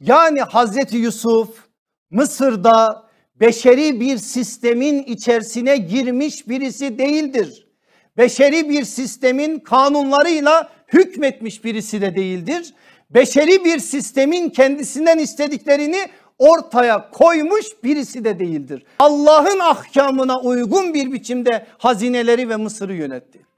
Yani Hazreti Yusuf Mısır'da beşeri bir sistemin içerisine girmiş birisi değildir. Beşeri bir sistemin kanunlarıyla hükmetmiş birisi de değildir. Beşeri bir sistemin kendisinden istediklerini ortaya koymuş birisi de değildir. Allah'ın ahkamına uygun bir biçimde hazineleri ve Mısır'ı yönetti.